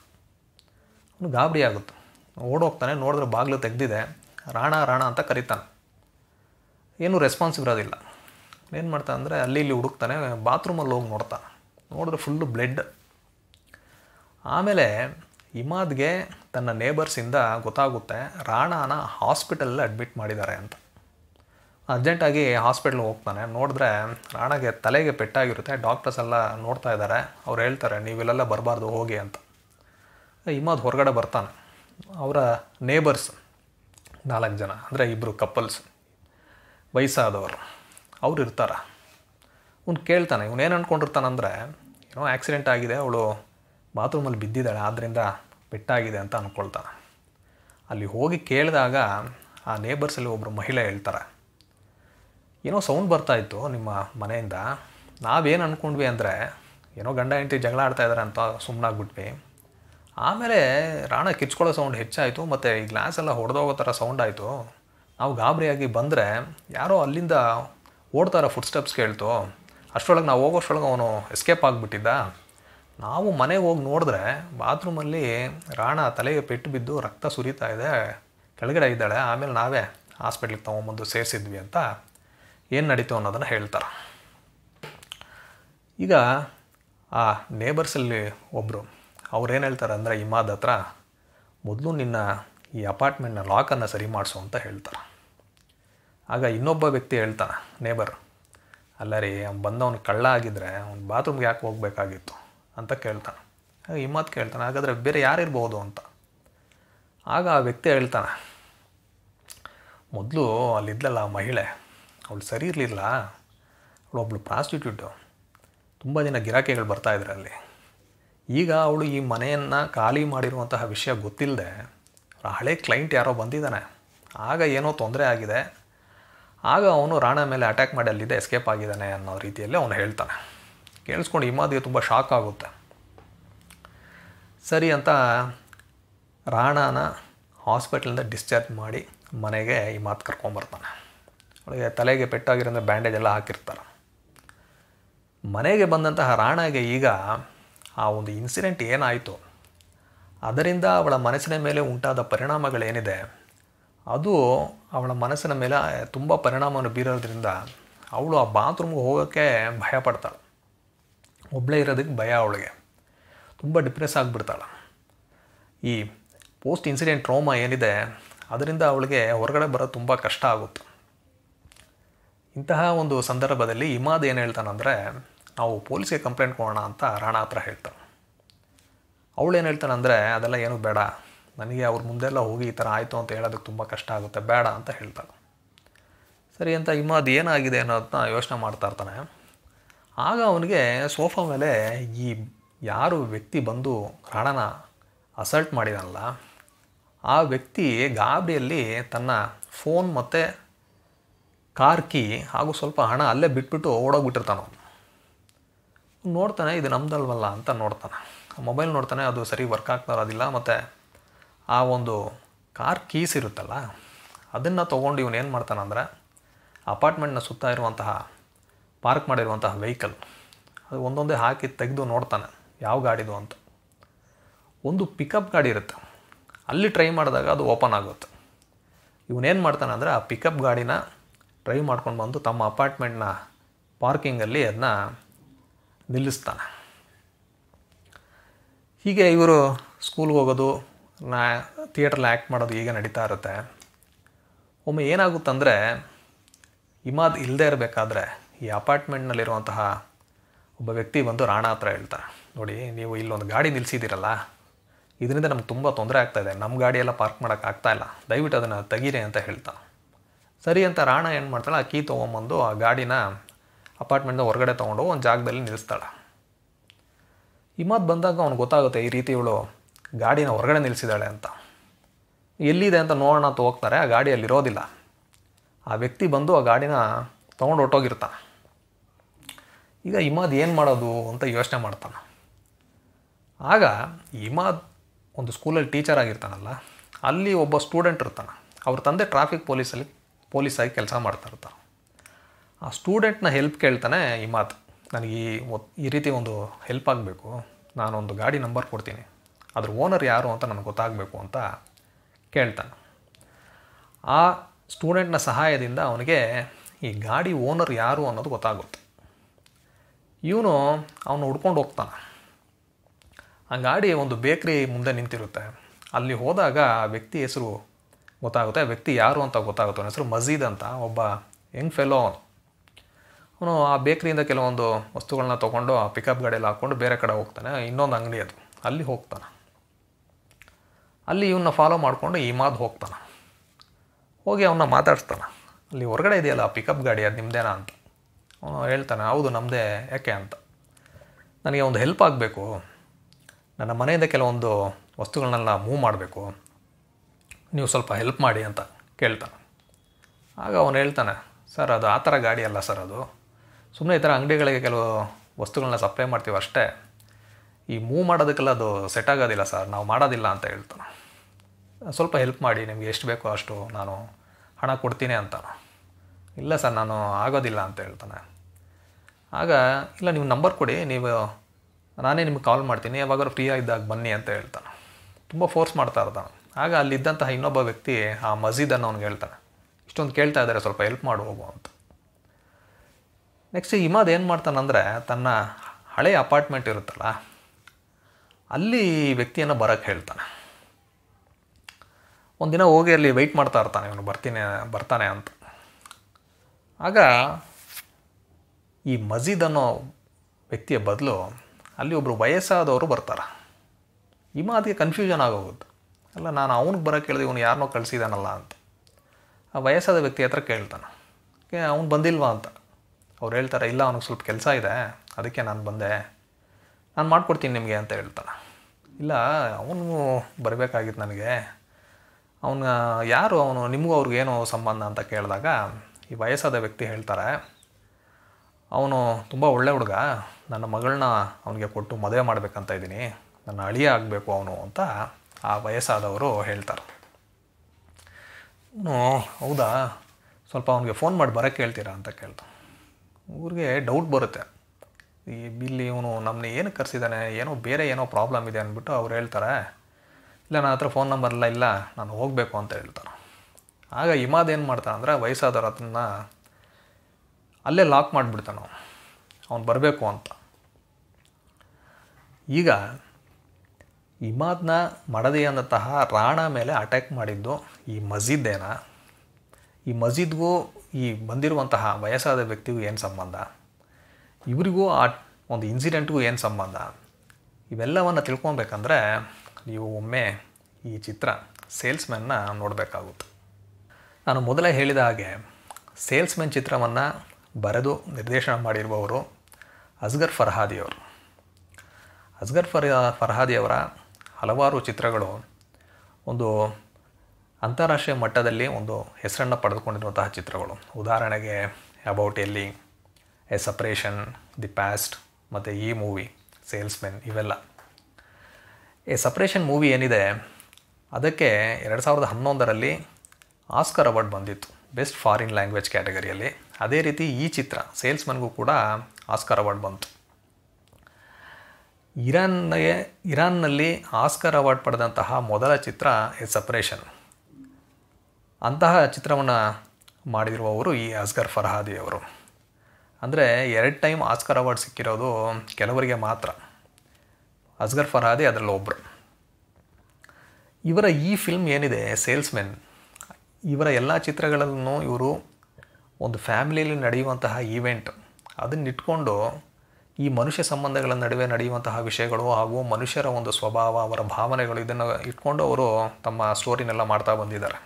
[SPEAKER 1] ಅವನು ಗಾಬರಿ ಆಗುತ್ತೆ ಓಡೋಗ್ತಾನೆ ನೋಡಿದ್ರೆ ಬಾಗಿಲು ತೆಗೆದಿದೆ ರಾಣ ರಾಣ ಅಂತ ಕರೀತಾನೆ ಏನೂ ರೆಸ್ಪಾನ್ಸ್ ಇರೋದಿಲ್ಲ ಏನು ಮಾಡ್ತಾನೆ ಅಂದರೆ ಅಲ್ಲಿ ಇಲ್ಲಿ ಹುಡುಕ್ತಾನೆ ಬಾತ್ರೂಮಲ್ಲಿ ಹೋಗಿ ನೋಡ್ತಾನೆ ನೋಡಿದ್ರೆ ಫುಲ್ಲು ಬ್ಲೆಡ್ ಆಮೇಲೆ ಇಮಾದ್ಗೆ ತನ್ನ ನೇಬರ್ಸಿಂದ ಗೊತ್ತಾಗುತ್ತೆ ರಾಣಾನ ಹಾಸ್ಪಿಟಲಲ್ಲಿ ಅಡ್ಮಿಟ್ ಮಾಡಿದ್ದಾರೆ ಅಂತ ಅರ್ಜೆಂಟಾಗಿ ಹಾಸ್ಪಿಟ್ಲ್ಗೆ ಹೋಗ್ತಾನೆ ನೋಡಿದ್ರೆ ರಾಣಾಗೆ ತಲೆಗೆ ಪೆಟ್ಟಾಗಿರುತ್ತೆ ಡಾಕ್ಟರ್ಸ್ ಎಲ್ಲ ನೋಡ್ತಾ ಇದ್ದಾರೆ ಅವ್ರು ಹೇಳ್ತಾರೆ ನೀವಿಲ್ಲೆಲ್ಲ ಬರಬಾರ್ದು ಹೋಗಿ ಅಂತ ಇಮಾದ್ ಹೊರಗಡೆ ಬರ್ತಾನೆ ಅವರ ನೇಬರ್ಸ್ ನಾಲ್ಕು ಜನ ಅಂದರೆ ಇಬ್ಬರು ಕಪಲ್ಸ್ ವಯಸ್ಸಾದವರು ಅವ್ರು ಇರ್ತಾರೆ ಅವ್ನು ಕೇಳ್ತಾನೆ ಇವನೇನು ಅಂದ್ಕೊಂಡಿರ್ತಾನಂದರೆ ಏನೋ ಆ್ಯಕ್ಸಿಡೆಂಟ್ ಆಗಿದೆ ಅವಳು ಬಾತ್ರೂಮಲ್ಲಿ ಬಿದ್ದಿದ್ದಾಳೆ ಆದ್ದರಿಂದ ಪೆಟ್ಟಾಗಿದೆ ಅಂತ ಅಂದ್ಕೊಳ್ತಾನೆ ಅಲ್ಲಿ ಹೋಗಿ ಕೇಳಿದಾಗ ಆ ನೇಬರ್ಸಲ್ಲಿ ಒಬ್ಬರು ಮಹಿಳೆ ಹೇಳ್ತಾರೆ ಏನೋ ಸೌಂಡ್ ಬರ್ತಾಯಿತ್ತು ನಿಮ್ಮ ಮನೆಯಿಂದ ನಾವೇನು ಅಂದ್ಕೊಂಡ್ವಿ ಅಂದರೆ ಏನೋ ಗಂಡ ಹೆಂಡತಿ ಜಗಳ ಆಡ್ತಾ ಇದ್ದಾರೆ ಅಂತ ಸುಮ್ಮನಾಗ್ಬಿಟ್ವಿ ಆಮೇಲೆ ರಾಣ ಕಿಚ್ಕೊಳ್ಳೋ ಸೌಂಡ್ ಹೆಚ್ಚಾಯಿತು ಮತ್ತು ಈ ಗ್ಲಾಸ್ ಎಲ್ಲ ಹೊಡೆದೋಗೋ ಥರ ಸೌಂಡ್ ಆಯಿತು ನಾವು ಗಾಬರಿಯಾಗಿ ಬಂದರೆ ಯಾರೋ ಅಲ್ಲಿಂದ ಓಡ್ತಾರ ಫುಟ್ ಸ್ಟೆಪ್ಸ್ ಕೇಳ್ತು ಅಷ್ಟರೊಳಗೆ ನಾವು ಹೋಗೋಷ್ಟೊಳಗೆ ಅವನು ಎಸ್ಕೇಪ್ ಆಗಿಬಿಟ್ಟಿದ್ದ ನಾವು ಮನೆಗೆ ಹೋಗಿ ನೋಡಿದ್ರೆ ಬಾತ್ರೂಮಲ್ಲಿ ರಾಣ ತಲೆಗೆ ಪೆಟ್ಟು ಬಿದ್ದು ರಕ್ತ ಸುರಿತಾ ಇದೆ ಕೆಳಗಡೆ ಇದ್ದಾಳೆ ಆಮೇಲೆ ನಾವೇ ಹಾಸ್ಪಿಟ್ಲಿಗೆ ತೊಗೊಂಬಂದು ಸೇರಿಸಿದ್ವಿ ಅಂತ ಏನು ನಡೀತು ಅನ್ನೋದನ್ನು ಹೇಳ್ತಾರೆ ಈಗ ಆ ನೇಬರ್ಸಲ್ಲಿ ಒಬ್ಬರು ಅವ್ರೇನು ಹೇಳ್ತಾರೆ ಅಂದರೆ ಇಮಾದ್ ಹತ್ರ ಮೊದಲು ನಿನ್ನ ಈ ಅಪಾರ್ಟ್ಮೆಂಟ್ನ ಲಾಕನ್ನು ಸರಿ ಮಾಡಿಸು ಅಂತ ಹೇಳ್ತಾರೆ ಆಗ ಇನ್ನೊಬ್ಬ ವ್ಯಕ್ತಿ ಹೇಳ್ತಾನೆ ನೇಬರ್ ಅಲ್ಲ ರೀ ಅವ್ನು ಬಂದವನು ಕಳ್ಳ ಆಗಿದ್ದರೆ ಅವ್ನು ಬಾತ್ರೂಮ್ಗೆ ಯಾಕೆ ಹೋಗಬೇಕಾಗಿತ್ತು ಅಂತ ಕೇಳ್ತಾನೆ ಆಗ ಇಮಾದ್ ಕೇಳ್ತಾನೆ ಹಾಗಾದರೆ ಬೇರೆ ಯಾರಿರ್ಬೋದು ಅಂತ ಆಗ ಆ ವ್ಯಕ್ತಿ ಹೇಳ್ತಾನೆ ಮೊದಲು ಅಲ್ಲಿದ್ದಲ್ಲ ಆ ಮಹಿಳೆ ಅವಳು ಸರಿ ಇರಲಿಲ್ಲ ಅವಳು ಒಬ್ಬಳು ಪ್ರಾಸ್ಟಿಟ್ಯೂಟು ತುಂಬ ಜನ ಗಿರಾಕಿಗಳು ಬರ್ತಾಯಿದ್ರು ಅಲ್ಲಿ ಈಗ ಅವಳು ಈ ಮನೆಯನ್ನು ಖಾಲಿ ಮಾಡಿರುವಂತಹ ವಿಷಯ ಗೊತ್ತಿಲ್ಲದೆ ಹಳೆ ಕ್ಲೈಂಟ್ ಯಾರೋ ಬಂದಿದ್ದಾನೆ ಆಗ ಏನೋ ತೊಂದರೆ ಆಗಿದೆ ಆಗ ಅವನು ರಾಣ ಮೇಲೆ ಅಟ್ಯಾಕ್ ಮಾಡಿ ಅಲ್ಲಿದ್ದೆ ಎಸ್ಕೇಪ್ ಆಗಿದ್ದಾನೆ ಅನ್ನೋ ರೀತಿಯಲ್ಲಿ ಅವನು ಹೇಳ್ತಾನೆ ಕೇಳಿಸ್ಕೊಂಡು ಇಮಾದಿಗೆ ತುಂಬ ಶಾಕ್ ಆಗುತ್ತೆ ಸರಿ ಅಂತ ರಾಣಾನ ಹಾಸ್ಪಿಟ್ಲಿಂದ ಡಿಸ್ಚಾರ್ಜ್ ಮಾಡಿ ಮನೆಗೆ ಈ ಮಾತು ಕರ್ಕೊಂಬರ್ತಾನೆ ಅವಳಿಗೆ ತಲೆಗೆ ಪೆಟ್ಟಾಗಿರೋ ಬ್ಯಾಂಡೇಜ್ ಎಲ್ಲ ಹಾಕಿರ್ತಾರೆ ಮನೆಗೆ ಬಂದಂತಹ ರಾಣಾಗೆ ಈಗ ಆ ಒಂದು ಇನ್ಸಿಡೆಂಟ್ ಏನಾಯಿತು ಅದರಿಂದ ಅವಳ ಮನಸ್ಸಿನ ಮೇಲೆ ಉಂಟಾದ ಪರಿಣಾಮಗಳೇನಿದೆ ಅದು ಅವಳ ಮನಸ್ಸಿನ ಮೇಲೆ ತುಂಬ ಪರಿಣಾಮವನ್ನು ಬೀರೋದ್ರಿಂದ ಅವಳು ಆ ಬಾತ್ರೂಮ್ಗೆ ಹೋಗೋಕ್ಕೆ ಭಯ ಪಡ್ತಾಳೆ ಒಬ್ಬಳೇ ಇರೋದಕ್ಕೆ ಭಯ ಅವಳಿಗೆ ತುಂಬ ಡಿಪ್ರೆಸ್ ಆಗಿಬಿಡ್ತಾಳೆ ಈ ಪೋಸ್ಟ್ ಇನ್ಸಿಡೆಂಟ್ ಟ್ರೋಮಾ ಏನಿದೆ ಅದರಿಂದ ಅವಳಿಗೆ ಹೊರಗಡೆ ಬರೋದು ತುಂಬ ಕಷ್ಟ ಆಗುತ್ತೆ ಇಂತಹ ಒಂದು ಸಂದರ್ಭದಲ್ಲಿ ಇಮಾದ್ ಏನು ಹೇಳ್ತಾನಂದರೆ ನಾವು ಪೊಲೀಸ್ಗೆ ಕಂಪ್ಲೇಂಟ್ ಕೊಡೋಣ ಅಂತ ರಾಣಾ ಹತ್ರ ಹೇಳ್ತಾನೆ ಅವಳು ಏನು ಹೇಳ್ತಾನಂದರೆ ಅದೆಲ್ಲ ಏನು ಬೇಡ ನನಗೆ ಅವ್ರ ಮುಂದೆಲ್ಲ ಹೋಗಿ ಈ ಥರ ಆಯಿತು ಅಂತ ಹೇಳೋದಕ್ಕೆ ತುಂಬ ಕಷ್ಟ ಆಗುತ್ತೆ ಬೇಡ ಅಂತ ಹೇಳ್ತಾನೆ ಸರಿ ಅಂತ ಇಮಾದ್ ಏನಾಗಿದೆ ಅನ್ನೋದನ್ನ ಯೋಚನೆ ಮಾಡ್ತಾ ಇರ್ತಾನೆ ಆಗ ಅವನಿಗೆ ಸೋಫಾ ಮೇಲೆ ಈ ಯಾರು ವ್ಯಕ್ತಿ ಬಂದು ರಾಣನ ಅಸಲ್ಟ್ ಮಾಡಿದಾನಲ್ಲ ಆ ವ್ಯಕ್ತಿ ಗಾಬರಿಯಲ್ಲಿ ತನ್ನ ಫೋನ್ ಮತ್ತು ಕಾರ್ ಕೀ ಹಾಗೂ ಸ್ವಲ್ಪ ಹಣ ಅಲ್ಲೇ ಬಿಟ್ಬಿಟ್ಟು ಓಡೋಗ್ಬಿಟ್ಟಿರ್ತಾನೆ ನೋಡ್ತಾನೆ ಇದು ನಮ್ದಲ್ವಲ್ಲ ಅಂತ ನೋಡ್ತಾನೆ ಮೊಬೈಲ್ ನೋಡ್ತಾನೆ ಅದು ಸರಿ ವರ್ಕ್ ಆಗ್ತಾ ಇರೋದಿಲ್ಲ ಮತ್ತು ಆ ಒಂದು ಕಾರ್ ಕೀಸ್ ಇರುತ್ತಲ್ಲ ಅದನ್ನು ತೊಗೊಂಡು ಇವನು ಏನು ಮಾಡ್ತಾನಂದರೆ ಅಪಾರ್ಟ್ಮೆಂಟ್ನ ಸುತ್ತ ಇರುವಂತಹ ಪಾರ್ಕ್ ಮಾಡಿರುವಂತಹ ವೆಹಿಕಲ್ ಅದು ಒಂದೊಂದೇ ಹಾಕಿ ತೆಗೆದು ನೋಡ್ತಾನೆ ಯಾವ ಗಾಡಿದು ಅಂತ ಒಂದು ಪಿಕಪ್ ಗಾಡಿ ಇರುತ್ತೆ ಅಲ್ಲಿ ಟ್ರೈ ಮಾಡಿದಾಗ ಅದು ಓಪನ್ ಆಗುತ್ತೆ ಇವನೇನು ಮಾಡ್ತಾನೆ ಅಂದರೆ ಆ ಪಿಕಪ್ ಗಾಡಿನ ಡ್ರೈವ್ ಮಾಡ್ಕೊಂಡು ಬಂದು ತಮ್ಮ ಅಪಾರ್ಟ್ಮೆಂಟ್ನ ಪಾರ್ಕಿಂಗಲ್ಲಿ ಅದನ್ನ ನಿಲ್ಲಿಸ್ತಾನೆ ಹೀಗೆ ಇವರು ಸ್ಕೂಲ್ಗೆ ಹೋಗೋದು ನಾ ಥಿಯೇಟ್ರಲ್ಲಿ ಆ್ಯಕ್ಟ್ ಮಾಡೋದು ಹೀಗೆ ನಡೀತಾ ಇರುತ್ತೆ ಒಮ್ಮೆ ಏನಾಗುತ್ತಂದರೆ ಇಮಾದ್ ಇಲ್ಲದೆ ಇರಬೇಕಾದ್ರೆ ಈ ಅಪಾರ್ಟ್ಮೆಂಟ್ನಲ್ಲಿರುವಂತಹ ಒಬ್ಬ ವ್ಯಕ್ತಿ ಬಂದು ರಾಣ ಹತ್ರ ಹೇಳ್ತಾರೆ ನೋಡಿ ನೀವು ಇಲ್ಲೊಂದು ಗಾಡಿ ನಿಲ್ಲಿಸಿದ್ದೀರಲ್ಲ ಇದರಿಂದ ನಮ್ಗೆ ತುಂಬ ತೊಂದರೆ ಆಗ್ತಾಯಿದೆ ನಮ್ಮ ಗಾಡಿಯೆಲ್ಲ ಪಾರ್ಕ್ ಮಾಡೋಕ್ಕಾಗ್ತಾಯಿಲ್ಲ ದಯವಿಟ್ಟು ಅದನ್ನು ತೆಗೀರಿ ಅಂತ ಹೇಳ್ತಾ ಸರಿ ಅಂತ ರಾಣ ಏನು ಮಾಡ್ತಾಳೆ ಆ ಕೀ ತೊಗೊಂಬಂದು ಆ ಗಾಡಿನ ಅಪಾರ್ಟ್ಮೆಂಟ್ನ ಹೊರಗಡೆ ತೊಗೊಂಡು ಒಂದು ಜಾಗದಲ್ಲಿ ನಿಲ್ಲಿಸ್ತಾಳೆ ಇಮಾದ್ ಬಂದಾಗ ಅವ್ನು ಗೊತ್ತಾಗುತ್ತೆ ಈ ರೀತಿ ಇವಳು ಗಾಡಿನ ಹೊರಗಡೆ ನಿಲ್ಲಿಸಿದ್ದಾಳೆ ಅಂತ ಎಲ್ಲಿದೆ ಅಂತ ನೋಡೋಣ ಅಂತ ಹೋಗ್ತಾರೆ ಆ ಗಾಡಿಯಲ್ಲಿ ಇರೋದಿಲ್ಲ ಆ ವ್ಯಕ್ತಿ ಬಂದು ಆ ಗಾಡಿನ ತೊಗೊಂಡು ಹೊಟ್ಟೋಗಿರ್ತಾನೆ ಈಗ ಇಮಾದ್ ಏನು ಮಾಡೋದು ಅಂತ ಯೋಚನೆ ಮಾಡ್ತಾನೆ ಆಗ ಇಮಾದ್ ಒಂದು ಸ್ಕೂಲಲ್ಲಿ ಟೀಚರ್ ಆಗಿರ್ತಾನಲ್ಲ ಅಲ್ಲಿ ಒಬ್ಬ ಸ್ಟೂಡೆಂಟ್ ಇರ್ತಾನೆ ಅವ್ರ ತಂದೆ ಟ್ರಾಫಿಕ್ ಪೊಲೀಸಲ್ಲಿ ಪೊಲೀಸಾಗಿ ಕೆಲಸ ಮಾಡ್ತಾ ಇರ್ತಾರೆ ಆ ಸ್ಟೂಡೆಂಟ್ನ ಹೆಲ್ಪ್ ಕೇಳ್ತಾನೆ ಈ ಮಾತು ನನಗೆ ಈ ಈ ರೀತಿ ಒಂದು ಹೆಲ್ಪ್ ಆಗಬೇಕು ನಾನೊಂದು ಗಾಡಿ ನಂಬರ್ ಕೊಡ್ತೀನಿ ಅದ್ರ ಓನರ್ ಯಾರು ಅಂತ ನನಗೆ ಗೊತ್ತಾಗಬೇಕು ಅಂತ ಕೇಳ್ತಾನೆ ಆ ಸ್ಟೂಡೆಂಟ್ನ ಸಹಾಯದಿಂದ ಅವನಿಗೆ ಈ ಗಾಡಿ ಓನರ್ ಯಾರು ಅನ್ನೋದು ಗೊತ್ತಾಗುತ್ತೆ ಇವನು ಅವನು ಹುಡ್ಕೊಂಡು ಹೋಗ್ತಾನೆ ಆ ಗಾಡಿ ಒಂದು ಬೇಕ್ರಿ ಮುಂದೆ ನಿಂತಿರುತ್ತೆ ಅಲ್ಲಿ ಹೋದಾಗ ಆ ವ್ಯಕ್ತಿ ಹೆಸರು ಗೊತ್ತಾಗುತ್ತೆ ವ್ಯಕ್ತಿ ಯಾರು ಅಂತ ಗೊತ್ತಾಗುತ್ತೆ ಅವನ ಹೆಸರು ಮಜೀದ್ ಅಂತ ಒಬ್ಬ ಯಂಗ್ ಫೆಲೋ ಅವನು ಅವನು ಆ ಬೇಕ್ರಿಯಿಂದ ಕೆಲವೊಂದು ವಸ್ತುಗಳನ್ನ ತೊಗೊಂಡು ಆ ಪಿಕಪ್ ಗಾಡಿಯಲ್ಲಿ ಹಾಕ್ಕೊಂಡು ಬೇರೆ ಕಡೆ ಹೋಗ್ತಾನೆ ಇನ್ನೊಂದು ಅಂಗಡಿ ಅದು ಅಲ್ಲಿ ಹೋಗ್ತಾನೆ ಅಲ್ಲಿ ಇವನ್ನ ಫಾಲೋ ಮಾಡಿಕೊಂಡು ಈ ಮಾತು ಹೋಗ್ತಾನೆ ಹೋಗಿ ಅವನ್ನ ಮಾತಾಡ್ಸ್ತಾನೆ ಅಲ್ಲಿ ಹೊರಗಡೆ ಇದೆಯಲ್ಲ ಆ ಪಿಕಪ್ ಗಾಡಿ ಅದು ನಿಮ್ಮದೇನಾ ಅಂತ ಅವನು ಹೇಳ್ತಾನೆ ಹೌದು ನಮ್ಮದೇ ಯಾಕೆ ಅಂತ ನನಗೆ ಒಂದು ಹೆಲ್ಪ್ ಆಗಬೇಕು ನನ್ನ ಮನೆಯಿಂದ ಕೆಲವೊಂದು ವಸ್ತುಗಳನ್ನೆಲ್ಲ ಮೂವ್ ಮಾಡಬೇಕು ನೀವು ಸ್ವಲ್ಪ ಹೆಲ್ಪ್ ಮಾಡಿ ಅಂತ ಕೇಳ್ತಾನೆ ಆಗ ಅವನು ಹೇಳ್ತಾನೆ ಸರ್ ಅದು ಆ ಥರ ಗಾಡಿ ಅಲ್ಲ ಸರ್ ಅದು ಸುಮ್ಮನೆ ಈ ಥರ ಅಂಗಡಿಗಳಿಗೆ ಕೆಲವು ವಸ್ತುಗಳನ್ನ ಸಪ್ಲೈ ಮಾಡ್ತೀವಿ ಅಷ್ಟೇ ಈ ಮೂವ್ ಮಾಡೋದಕ್ಕೆಲ್ಲ ಅದು ಸೆಟ್ ಆಗೋದಿಲ್ಲ ಸರ್ ನಾವು ಮಾಡೋದಿಲ್ಲ ಅಂತ ಹೇಳ್ತಾನೆ ಸ್ವಲ್ಪ ಹೆಲ್ಪ್ ಮಾಡಿ ನಿಮ್ಗೆ ಎಷ್ಟು ಬೇಕೋ ಅಷ್ಟು ನಾನು ಹಣ ಕೊಡ್ತೀನಿ ಅಂತ ಇಲ್ಲ ಸರ್ ನಾನು ಆಗೋದಿಲ್ಲ ಅಂತ ಹೇಳ್ತಾನೆ ಆಗ ಇಲ್ಲ ನೀವು ನಂಬರ್ ಕೊಡಿ ನೀವು ನಾನೇ ನಿಮಗೆ ಕಾಲ್ ಮಾಡ್ತೀನಿ ಯಾವಾಗಾದ್ರೂ ಫ್ರೀ ಆಗಿದ್ದಾಗ ಬನ್ನಿ ಅಂತ ಹೇಳ್ತಾನೆ ತುಂಬ ಫೋರ್ಸ್ ಮಾಡ್ತಾ ಇರ್ತಾನೆ ಆಗ ಅಲ್ಲಿದ್ದಂತಹ ಇನ್ನೊಬ್ಬ ವ್ಯಕ್ತಿ ಆ ಮಸೀದನ್ನು ಅನ್ನೋ ಅವ್ನಿಗೆ ಹೇಳ್ತಾನೆ ಇಷ್ಟೊಂದು ಕೇಳ್ತಾ ಇದ್ದಾರೆ ಸ್ವಲ್ಪ ಹೆಲ್ಪ್ ಮಾಡಿ ಹೋಗು ಅಂತ ನೆಕ್ಸ್ಟ್ ಇಮಾದ್ ಏನು ಮಾಡ್ತಾನಂದರೆ ತನ್ನ ಹಳೆಯ ಅಪಾರ್ಟ್ಮೆಂಟ್ ಇರುತ್ತಲ್ಲ ಅಲ್ಲಿ ವ್ಯಕ್ತಿಯನ್ನು ಬರೋಕ್ಕೆ ಹೇಳ್ತಾನೆ ಒಂದಿನ ಹೋಗಿ ಅಲ್ಲಿ ವೆಯ್ಟ್ ಮಾಡ್ತಾ ಇರ್ತಾನೆ ಇವನು ಬರ್ತೀನಿ ಬರ್ತಾನೆ ಅಂತ ಆಗ ಈ ಮಸೀದ್ ಅನ್ನೋ ವ್ಯಕ್ತಿಯ ಬದಲು ಅಲ್ಲಿ ಒಬ್ಬರು ವಯಸ್ಸಾದವರು ಬರ್ತಾರೆ ಇಮಾದಿಗೆ ಕನ್ಫ್ಯೂಷನ್ ಆಗೋಗುತ್ತೆ ಅಲ್ಲ ನಾನು ಅವ್ನಿಗೆ ಬರೋಕ್ಕೆ ಹೇಳಿದೆ ಇವನು ಯಾರನ್ನೋ ಕಳಿಸಿದಾನಲ್ಲ ಅಂತ ಆ ವಯಸ್ಸಾದ ವ್ಯಕ್ತಿ ಹತ್ರ ಕೇಳ್ತಾನೆ ಅವ್ನು ಬಂದಿಲ್ವಾ ಅಂತ ಅವ್ರು ಹೇಳ್ತಾರೆ ಇಲ್ಲ ಅವ್ನಿಗೆ ಸ್ವಲ್ಪ ಕೆಲಸ ಇದೆ ಅದಕ್ಕೆ ನಾನು ಬಂದೆ ನಾನು ಮಾಡ್ಕೊಡ್ತೀನಿ ನಿಮಗೆ ಅಂತ ಹೇಳ್ತಾನೆ ಇಲ್ಲ ಅವನು ಬರಬೇಕಾಗಿತ್ತು ನನಗೆ ಅವನ ಯಾರು ಅವನು ನಿಮಗೂ ಅವ್ರಿಗೇನು ಸಂಬಂಧ ಅಂತ ಕೇಳಿದಾಗ ಈ ವಯಸ್ಸಾದ ವ್ಯಕ್ತಿ ಹೇಳ್ತಾರೆ ಅವನು ತುಂಬ ಒಳ್ಳೆ ಹುಡುಗ ನನ್ನ ಮಗಳನ್ನ ಅವನಿಗೆ ಕೊಟ್ಟು ಮದುವೆ ಮಾಡಬೇಕಂತ ಇದ್ದೀನಿ ನನ್ನ ಅಳಿಯ ಆಗಬೇಕು ಅವನು ಅಂತ ಆ ವಯಸ್ಸಾದವರು ಹೇಳ್ತಾರೆ ಹೌದಾ ಸ್ವಲ್ಪ ಅವನಿಗೆ ಫೋನ್ ಮಾಡಿ ಬರೋಕ್ಕೆ ಹೇಳ್ತೀರಾ ಅಂತ ಕೇಳ್ತ ಊರಿಗೆ ಡೌಟ್ ಬರುತ್ತೆ ಈ ಇಲ್ಲಿ ಇವನು ನಮ್ಮನ್ನ ಏನು ಕರೆಸಿದ್ದಾನೆ ಏನೋ ಬೇರೆ ಏನೋ ಪ್ರಾಬ್ಲಮ್ ಇದೆ ಅಂದ್ಬಿಟ್ಟು ಅವ್ರು ಹೇಳ್ತಾರೆ ಇಲ್ಲ ನನ್ನ ಹತ್ರ ಫೋನ್ ನಂಬರ್ ಎಲ್ಲ ಇಲ್ಲ ನಾನು ಹೋಗಬೇಕು ಅಂತ ಹೇಳ್ತಾರೆ ಆಗ ಇಮಾದ್ ಏನು ಮಾಡ್ತಾನೆ ಅಂದರೆ ವಯಸ್ಸಾದವ್ರು ಅದನ್ನು ಅಲ್ಲೇ ಲಾಕ್ ಮಾಡಿಬಿಡ್ತಾನ ಅವನು ಬರಬೇಕು ಅಂತ ಈಗ ಇಮಾದ್ನ ಅಂದಂತಹ ರಾಣ ಮೇಲೆ ಅಟ್ಯಾಕ್ ಮಾಡಿದ್ದು ಈ ಮಸೀದೇನಾ ಈ ಮಸೀದ್ಗೂ ಈ ಬಂದಿರುವಂತಹ ವಯಸ್ಸಾದ ವ್ಯಕ್ತಿಗೂ ಏನು ಸಂಬಂಧ ಇವರಿಗೂ ಆ ಒಂದು ಇನ್ಸಿಡೆಂಟ್ಗೂ ಏನು ಸಂಬಂಧ ಇವೆಲ್ಲವನ್ನು ತಿಳ್ಕೊಬೇಕಂದ್ರೆ ನೀವು ಒಮ್ಮೆ ಈ ಚಿತ್ರ ಸೇಲ್ಸ್ಮೆನ್ನ ನೋಡಬೇಕಾಗುತ್ತೆ ನಾನು ಮೊದಲೇ ಹೇಳಿದ ಹಾಗೆ ಸೇಲ್ಸ್ಮೆನ್ ಚಿತ್ರವನ್ನು ಬರೆದು ನಿರ್ದೇಶನ ಮಾಡಿರುವವರು ಅಸ್ಗರ್ ಫರ್ಹಾದಿಯವರು ಅಸ್ಗರ್ ಫರ್ ಫರ್ಹಾದಿಯವರ ಹಲವಾರು ಚಿತ್ರಗಳು ಒಂದು ಅಂತಾರಾಷ್ಟ್ರೀಯ ಮಟ್ಟದಲ್ಲಿ ಒಂದು ಹೆಸರನ್ನು ಪಡೆದುಕೊಂಡಿರುವಂತಹ ಚಿತ್ರಗಳು ಉದಾಹರಣೆಗೆ ಅಬೌಟ್ ಎಲ್ಲಿ ಎ ಸಪ್ರೇಷನ್ ದಿ ಪ್ಯಾಸ್ಟ್ ಮತ್ತು ಈ ಮೂವಿ ಸೇಲ್ಸ್ಮೆನ್ ಇವೆಲ್ಲ ಎ ಸಪ್ರೇಷನ್ ಮೂವಿ ಏನಿದೆ ಅದಕ್ಕೆ ಎರಡು ಸಾವಿರದ ಹನ್ನೊಂದರಲ್ಲಿ ಆಸ್ಕರ್ ಅವಾರ್ಡ್ ಬಂದಿತ್ತು ಬೆಸ್ಟ್ ಫಾರಿನ್ ಲ್ಯಾಂಗ್ವೇಜ್ ಕ್ಯಾಟಗರಿಯಲ್ಲಿ ಅದೇ ರೀತಿ ಈ ಚಿತ್ರ ಸೇಲ್ಸ್ಮನ್ಗೂ ಕೂಡ ಆಸ್ಕರ್ ಅವಾರ್ಡ್ ಬಂತು ಇರಾನ್ಗೆ ಇರಾನ್ನಲ್ಲಿ ಆಸ್ಕರ್ ಅವಾರ್ಡ್ ಪಡೆದಂತಹ ಮೊದಲ ಚಿತ್ರ ಎ ಸಪ್ರೇಷನ್ ಅಂತಹ ಚಿತ್ರವನ್ನು ಮಾಡಿರುವವರು ಈ ಅಸ್ಗರ್ ಫರ್ಹಾದಿ ಅವರು ಅಂದರೆ ಎರಡು ಟೈಮ್ ಆಸ್ಕರ್ ಅವಾರ್ಡ್ ಸಿಕ್ಕಿರೋದು ಕೆಲವರಿಗೆ ಮಾತ್ರ ಅಸ್ಗರ್ ಫರ್ಹಾದಿ ಅದರಲ್ಲಿ ಒಬ್ಬರು ಇವರ ಈ ಫಿಲ್ಮ್ ಏನಿದೆ ಸೇಲ್ಸ್ಮೆನ್ ಇವರ ಎಲ್ಲ ಚಿತ್ರಗಳನ್ನು ಇವರು ಒಂದು ಫ್ಯಾಮಿಲಿಯಲ್ಲಿ ನಡೆಯುವಂತಹ ಈವೆಂಟ್ ಅದನ್ನಿಟ್ಕೊಂಡು ಈ ಮನುಷ್ಯ ಸಂಬಂಧಗಳ ನಡುವೆ ನಡೆಯುವಂತಹ ವಿಷಯಗಳು ಹಾಗೂ ಮನುಷ್ಯರ ಒಂದು ಸ್ವಭಾವ ಅವರ ಭಾವನೆಗಳು ಇದನ್ನು ಇಟ್ಕೊಂಡು ಅವರು ತಮ್ಮ ಸ್ಟೋರಿನೆಲ್ಲ ಮಾಡ್ತಾ ಬಂದಿದ್ದಾರೆ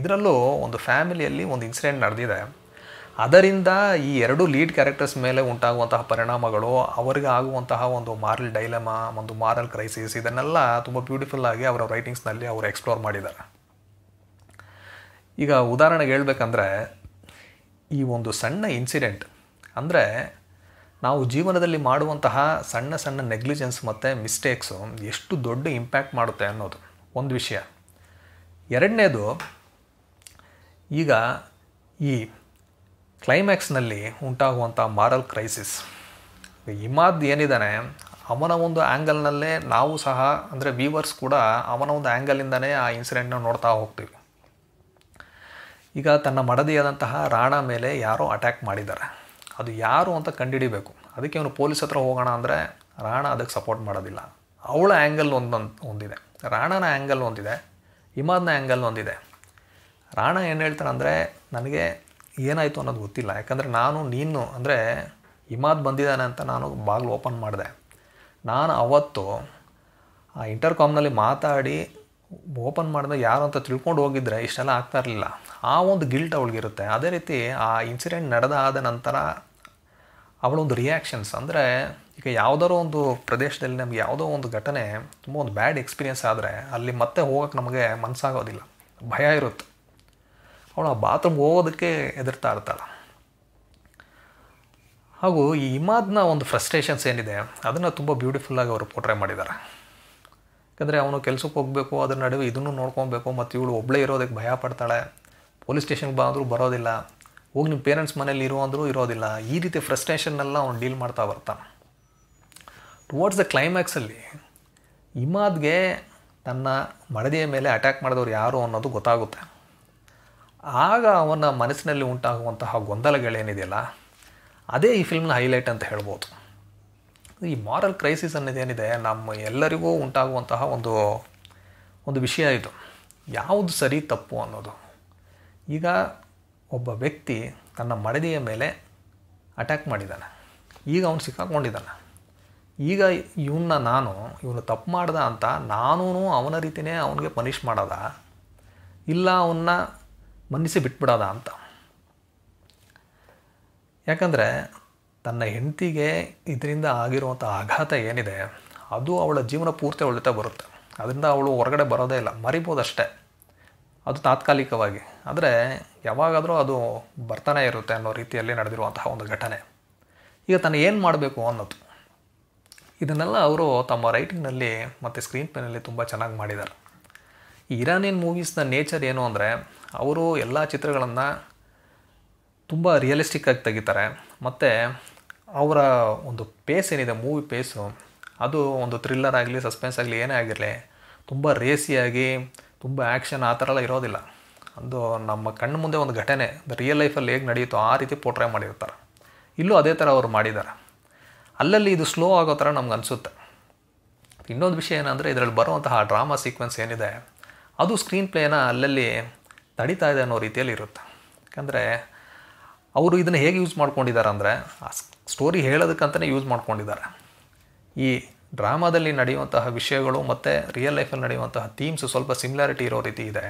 [SPEAKER 1] ಇದರಲ್ಲೂ ಒಂದು ಫ್ಯಾಮಿಲಿಯಲ್ಲಿ ಒಂದು ಇನ್ಸಿಡೆಂಟ್ ನಡೆದಿದೆ ಅದರಿಂದ ಈ ಎರಡು ಲೀಡ್ ಕ್ಯಾರೆಕ್ಟರ್ಸ್ ಮೇಲೆ ಉಂಟಾಗುವಂತಹ ಪರಿಣಾಮಗಳು ಅವರಿಗೆ ಆಗುವಂತಹ ಒಂದು ಮಾರಲ್ ಡೈಲಮಾ ಒಂದು ಮಾರಲ್ ಕ್ರೈಸಿಸ್ ಇದನ್ನೆಲ್ಲ ತುಂಬ ಬ್ಯೂಟಿಫುಲ್ ಆಗಿ ಅವರ ರೈಟಿಂಗ್ಸ್ನಲ್ಲಿ ಅವರು ಎಕ್ಸ್ಪ್ಲೋರ್ ಮಾಡಿದ್ದಾರೆ ಈಗ ಉದಾಹರಣೆಗೆ ಹೇಳಬೇಕಂದ್ರೆ ಈ ಒಂದು ಸಣ್ಣ ಇನ್ಸಿಡೆಂಟ್ ಅಂದರೆ ನಾವು ಜೀವನದಲ್ಲಿ ಮಾಡುವಂತಹ ಸಣ್ಣ ಸಣ್ಣ ನೆಗ್ಲಿಜೆನ್ಸ್ ಮತ್ತು ಮಿಸ್ಟೇಕ್ಸು ಎಷ್ಟು ದೊಡ್ಡ ಇಂಪ್ಯಾಕ್ಟ್ ಮಾಡುತ್ತೆ ಅನ್ನೋದು ಒಂದು ವಿಷಯ ಎರಡನೇದು ಈಗ ಈ ಕ್ಲೈಮ್ಯಾಕ್ಸ್ನಲ್ಲಿ ಉಂಟಾಗುವಂಥ ಮಾರಲ್ ಕ್ರೈಸಿಸ್ ಇಮಾದ್ ಏನಿದ್ದಾನೆ ಅವನ ಒಂದು ಆ್ಯಂಗಲ್ನಲ್ಲೇ ನಾವು ಸಹ ಅಂದರೆ ವೀವರ್ಸ್ ಕೂಡ ಅವನ ಒಂದು ಆ್ಯಂಗಲಿಂದನೇ ಆ ಇನ್ಸಿಡೆಂಟ್ನ ನೋಡ್ತಾ ಹೋಗ್ತೀವಿ ಈಗ ತನ್ನ ಮಡದಿಯಾದಂತಹ ರಾಣ ಮೇಲೆ ಯಾರೋ ಅಟ್ಯಾಕ್ ಮಾಡಿದ್ದಾರೆ ಅದು ಯಾರು ಅಂತ ಕಂಡುಹಿಡಿಬೇಕು ಅದಕ್ಕೆ ಅವನು ಪೊಲೀಸ್ ಹತ್ರ ಹೋಗೋಣ ಅಂದರೆ ರಾಣ ಅದಕ್ಕೆ ಸಪೋರ್ಟ್ ಮಾಡೋದಿಲ್ಲ ಅವಳ ಆ್ಯಂಗಲ್ ಒಂದೊಂದು ಒಂದಿದೆ ರಾಣನ ಆ್ಯಂಗಲ್ ಒಂದಿದೆ ಇಮಾದ್ನ ಆ್ಯಂಗಲ್ ಒಂದಿದೆ ರಾಣ ಏನು ಹೇಳ್ತಾನೆ ಅಂದರೆ ನನಗೆ ಏನಾಯಿತು ಅನ್ನೋದು ಗೊತ್ತಿಲ್ಲ ಯಾಕಂದರೆ ನಾನು ನೀನು ಅಂದರೆ ಇಮಾದ್ ಬಂದಿದ್ದಾನೆ ಅಂತ ನಾನು ಬಾಗಿಲು ಓಪನ್ ಮಾಡಿದೆ ನಾನು ಅವತ್ತು ಆ ಇಂಟರ್ಕಾಮ್ನಲ್ಲಿ ಮಾತಾಡಿ ಓಪನ್ ಮಾಡಿದಾಗ ಯಾರು ಅಂತ ತಿಳ್ಕೊಂಡು ಹೋಗಿದ್ರೆ ಇಷ್ಟೆಲ್ಲ ಆಗ್ತಾ ಇರಲಿಲ್ಲ ಆ ಒಂದು ಗಿಲ್ಟ್ ಅವಳಿಗಿರುತ್ತೆ ಅದೇ ರೀತಿ ಆ ಇನ್ಸಿಡೆಂಟ್ ನಡೆದ ಆದ ನಂತರ ಅವಳೊಂದು ರಿಯಾಕ್ಷನ್ಸ್ ಅಂದರೆ ಈಗ ಯಾವುದಾರೋ ಒಂದು ಪ್ರದೇಶದಲ್ಲಿ ನಮಗೆ ಯಾವುದೋ ಒಂದು ಘಟನೆ ತುಂಬ ಒಂದು ಬ್ಯಾಡ್ ಎಕ್ಸ್ಪೀರಿಯೆನ್ಸ್ ಆದರೆ ಅಲ್ಲಿ ಮತ್ತೆ ಹೋಗೋಕ್ಕೆ ನಮಗೆ ಮನಸ್ಸಾಗೋದಿಲ್ಲ ಭಯ ಇರುತ್ತೆ ಅವಳು ಆ ಬಾತ್ರೂಮ್ಗೆ ಹೋಗೋದಕ್ಕೆ ಎದುರ್ತಾ ಇರ್ತಾಳೆ ಹಾಗೂ ಈ ಇಮಾದ್ನ ಒಂದು ಫ್ರಸ್ಟ್ರೇಷನ್ಸ್ ಏನಿದೆ ಅದನ್ನು ತುಂಬ ಬ್ಯೂಟಿಫುಲ್ಲಾಗಿ ಅವರು ಪೋಟ್ರೆ ಮಾಡಿದ್ದಾರೆ ಯಾಕಂದರೆ ಅವನು ಕೆಲ್ಸಕ್ಕೆ ಹೋಗಬೇಕು ಅದ್ರ ನಡುವೆ ಇದನ್ನು ನೋಡ್ಕೊಬೇಕು ಮತ್ತು ಇವಳು ಒಬ್ಬಳೇ ಇರೋದಕ್ಕೆ ಭಯ ಪಡ್ತಾಳೆ ಪೊಲೀಸ್ ಸ್ಟೇಷನ್ಗೆ ಬಂದರೂ ಬರೋದಿಲ್ಲ ಹೋಗಿ ನಿಮ್ಮ ಪೇರೆಂಟ್ಸ್ ಮನೇಲಿ ಇರೋ ಅಂದರೂ ಇರೋದಿಲ್ಲ ಈ ರೀತಿ ಫ್ರಸ್ಟ್ರೇಷನ್ನೆಲ್ಲ ಅವ್ನು ಡೀಲ್ ಮಾಡ್ತಾ ಬರ್ತಾನೆ ಟುವರ್ಡ್ಸ್ ದ ಕ್ಲೈಮ್ಯಾಕ್ಸಲ್ಲಿ ಇಮಾದ್ಗೆ ತನ್ನ ಮಡದಿಯ ಮೇಲೆ ಅಟ್ಯಾಕ್ ಮಾಡಿದವರು ಯಾರು ಅನ್ನೋದು ಗೊತ್ತಾಗುತ್ತೆ ಆಗ ಅವನ ಮನಸ್ಸಿನಲ್ಲಿ ಉಂಟಾಗುವಂತಹ ಗೊಂದಲಗಳೇನಿದೆಯಲ್ಲ ಅದೇ ಈ ಫಿಲ್ಮ್ನ ಹೈಲೈಟ್ ಅಂತ ಹೇಳ್ಬೋದು ಈ ಮಾರಲ್ ಕ್ರೈಸಿಸ್ ಅನ್ನೋದೇನಿದೆ ನಮ್ಮ ಎಲ್ಲರಿಗೂ ಉಂಟಾಗುವಂತಹ ಒಂದು ಒಂದು ವಿಷಯ ಇದು ಯಾವುದು ಸರಿ ತಪ್ಪು ಅನ್ನೋದು ಈಗ ಒಬ್ಬ ವ್ಯಕ್ತಿ ತನ್ನ ಮಡದಿಯ ಮೇಲೆ ಅಟ್ಯಾಕ್ ಮಾಡಿದ್ದಾನೆ ಈಗ ಅವನು ಸಿಕ್ಕಾಕೊಂಡಿದ್ದಾನೆ ಈಗ ಇವನ್ನ ನಾನು ಇವನು ತಪ್ಪು ಮಾಡ್ದ ಅಂತ ನಾನೂ ಅವನ ರೀತಿಯೇ ಅವನಿಗೆ ಪನಿಷ್ ಮಾಡೋದ ಇಲ್ಲ ಅವನ್ನ ಮನ್ನಿಸಿ ಬಿಟ್ಬಿಡೋದ ಅಂತ ಯಾಕಂದರೆ ತನ್ನ ಹೆಂಡತಿಗೆ ಇದರಿಂದ ಆಗಿರುವಂಥ ಆಘಾತ ಏನಿದೆ ಅದು ಅವಳ ಜೀವನ ಪೂರ್ತಿ ಉಳಿತ ಬರುತ್ತೆ ಅದರಿಂದ ಅವಳು ಹೊರಗಡೆ ಬರೋದೇ ಇಲ್ಲ ಮರಿಬೋದಷ್ಟೇ ಅದು ತಾತ್ಕಾಲಿಕವಾಗಿ ಆದರೆ ಯಾವಾಗಾದರೂ ಅದು ಬರ್ತಾನೆ ಇರುತ್ತೆ ಅನ್ನೋ ರೀತಿಯಲ್ಲಿ ನಡೆದಿರುವಂತಹ ಒಂದು ಘಟನೆ ಈಗ ತಾನು ಏನು ಮಾಡಬೇಕು ಅನ್ನೋದು ಇದನ್ನೆಲ್ಲ ಅವರು ತಮ್ಮ ರೈಟಿಂಗ್ನಲ್ಲಿ ಮತ್ತು ಸ್ಕ್ರೀನ್ ಪೇನಲ್ಲಿ ತುಂಬ ಚೆನ್ನಾಗಿ ಮಾಡಿದ್ದಾರೆ ಈ ಇರಾನಿಯನ್ ಮೂವೀಸ್ನ ನೇಚರ್ ಏನು ಅಂದರೆ ಅವರು ಎಲ್ಲ ಚಿತ್ರಗಳನ್ನು ತುಂಬ ರಿಯಲಿಸ್ಟಿಕ್ಕಾಗಿ ತೆಗಿತಾರೆ ಮತ್ತು ಅವರ ಒಂದು ಪೇಸ್ ಏನಿದೆ ಮೂವಿ ಪೇಸು ಅದು ಒಂದು ಥ್ರಿಲ್ಲರ್ ಆಗಲಿ ಸಸ್ಪೆನ್ಸ್ ಆಗಲಿ ಏನೇ ಆಗಿರಲಿ ತುಂಬ ರೇಸಿಯಾಗಿ ತುಂಬ ಆ್ಯಕ್ಷನ್ ಆ ಥರ ಎಲ್ಲ ಇರೋದಿಲ್ಲ ಅದು ನಮ್ಮ ಕಣ್ಣು ಮುಂದೆ ಒಂದು ಘಟನೆ ರಿಯಲ್ ಲೈಫಲ್ಲಿ ಹೇಗೆ ನಡೆಯುತ್ತೋ ಆ ರೀತಿ ಪೋಟ್ರೆ ಮಾಡಿರ್ತಾರೆ ಇಲ್ಲೂ ಅದೇ ಥರ ಅವರು ಮಾಡಿದ್ದಾರೆ ಅಲ್ಲಲ್ಲಿ ಇದು ಸ್ಲೋ ಆಗೋ ಥರ ನಮ್ಗೆ ಅನಿಸುತ್ತೆ ಇನ್ನೊಂದು ವಿಷಯ ಏನಂದರೆ ಇದರಲ್ಲಿ ಬರುವಂತಹ ಡ್ರಾಮಾ ಸೀಕ್ವೆನ್ಸ್ ಏನಿದೆ ಅದು ಸ್ಕ್ರೀನ್ ಪ್ಲೇನ ಅಲ್ಲಲ್ಲಿ ತಡಿತಾ ಇದೆ ಅನ್ನೋ ರೀತಿಯಲ್ಲಿ ಇರುತ್ತೆ ಯಾಕಂದರೆ ಅವರು ಇದನ್ನು ಹೇಗೆ ಯೂಸ್ ಮಾಡ್ಕೊಂಡಿದ್ದಾರೆ ಅಂದರೆ ಸ್ಟೋರಿ ಹೇಳೋದಕ್ಕಂತಲೇ ಯೂಸ್ ಮಾಡ್ಕೊಂಡಿದ್ದಾರೆ ಈ ಡ್ರಾಮಾದಲ್ಲಿ ನಡೆಯುವಂತಹ ವಿಷಯಗಳು ಮತ್ತು ರಿಯಲ್ ಲೈಫಲ್ಲಿ ನಡೆಯುವಂತಹ ಥೀಮ್ಸ್ ಸ್ವಲ್ಪ ಸಿಮಿಲಾರಿಟಿ ಇರೋ ರೀತಿ ಇದೆ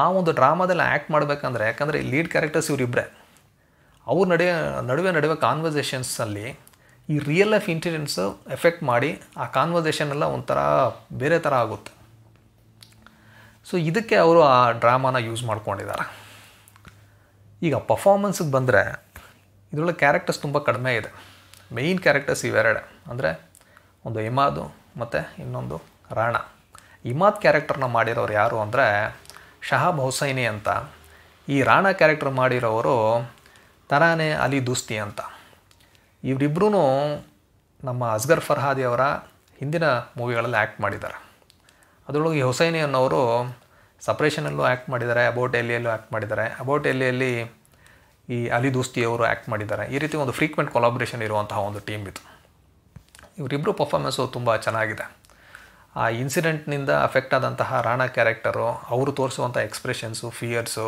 [SPEAKER 1] ಆ ಒಂದು ಡ್ರಾಮಾದಲ್ಲಿ ಆ್ಯಕ್ಟ್ ಮಾಡಬೇಕಂದ್ರೆ ಯಾಕಂದರೆ ಲೀಡ್ ಕ್ಯಾರೆಕ್ಟರ್ಸ್ ಇವರಿಬ್ಬರೇ ಅವ್ರು ನಡೆಯ ನಡುವೆ ನಡುವೆ ಕಾನ್ವರ್ಸೇಷನ್ಸಲ್ಲಿ ಈ ರಿಯಲ್ ಲೈಫ್ ಇನ್ಸಿಡೆಂಟ್ಸು ಎಫೆಕ್ಟ್ ಮಾಡಿ ಆ ಕಾನ್ವರ್ಸೇಷನೆಲ್ಲ ಒಂಥರ ಬೇರೆ ಥರ ಆಗುತ್ತೆ ಸೊ ಇದಕ್ಕೆ ಅವರು ಆ ಡ್ರಾಮಾನ ಯೂಸ್ ಮಾಡ್ಕೊಂಡಿದ್ದಾರೆ ಈಗ ಪರ್ಫಾರ್ಮೆನ್ಸಿಗೆ ಬಂದರೆ ಇದರೊಳಗೆ ಕ್ಯಾರೆಕ್ಟರ್ಸ್ ತುಂಬ ಕಡಿಮೆ ಇದೆ ಮೇಯ್ನ್ ಕ್ಯಾರೆಕ್ಟರ್ಸ್ ಇವೆರಡೆ ಅಂದರೆ ಒಂದು ಹಿಮಾದು ಮತ್ತು ಇನ್ನೊಂದು ರಾಣ ಇಮಾದ್ ಕ್ಯಾರೆಕ್ಟರ್ನ ಮಾಡಿರೋರು ಯಾರು ಅಂದರೆ ಶಹಾಬ್ ಹುಸೈನಿ ಅಂತ ಈ ರಾಣ ಕ್ಯಾರೆಕ್ಟರ್ ಮಾಡಿರೋರು ತರಾನೆ ಅಲಿ ದೂಸ್ತಿ ಅಂತ ಇವರಿಬ್ರೂ ನಮ್ಮ ಅಸ್ಗರ್ ಫರ್ಹಾದಿ ಅವರ ಹಿಂದಿನ ಮೂವಿಗಳಲ್ಲಿ ಆ್ಯಕ್ಟ್ ಮಾಡಿದ್ದಾರೆ ಅದರೊಳಗೆ ಹುಸೈನಿ ಅನ್ನೋರು ಸಪ್ರೇಷನಲ್ಲೂ ಆ್ಯಕ್ಟ್ ಮಾಡಿದ್ದಾರೆ ಅಬೌಟ್ ಎಲ್ಲಿಯಲ್ಲೂ ಆ್ಯಕ್ಟ್ ಮಾಡಿದ್ದಾರೆ ಅಬೌಟ್ ಎಲ್ಲಿಯಲ್ಲಿ ಈ ಅಲಿ ದೋಸ್ತಿ ಅವರು ಆ್ಯಕ್ಟ್ ಮಾಡಿದ್ದಾರೆ ಈ ರೀತಿ ಒಂದು ಫ್ರೀಕ್ವೆಂಟ್ ಕೊಲಾಬ್ರೇಷನ್ ಇರುವಂತಹ ಒಂದು ಟೀಮ್ ಇದು ಇವರಿಬ್ಬರು ಪರ್ಫಾರ್ಮೆನ್ಸು ತುಂಬ ಚೆನ್ನಾಗಿದೆ ಆ ಇನ್ಸಿಡೆಂಟ್ನಿಂದ ಅಫೆಕ್ಟ್ ಆದಂತಹ ರಾಣಾ ಕ್ಯಾರೆಕ್ಟರು ಅವರು ತೋರಿಸುವಂಥ ಎಕ್ಸ್ಪ್ರೆಷನ್ಸು ಫಿಯರ್ಸು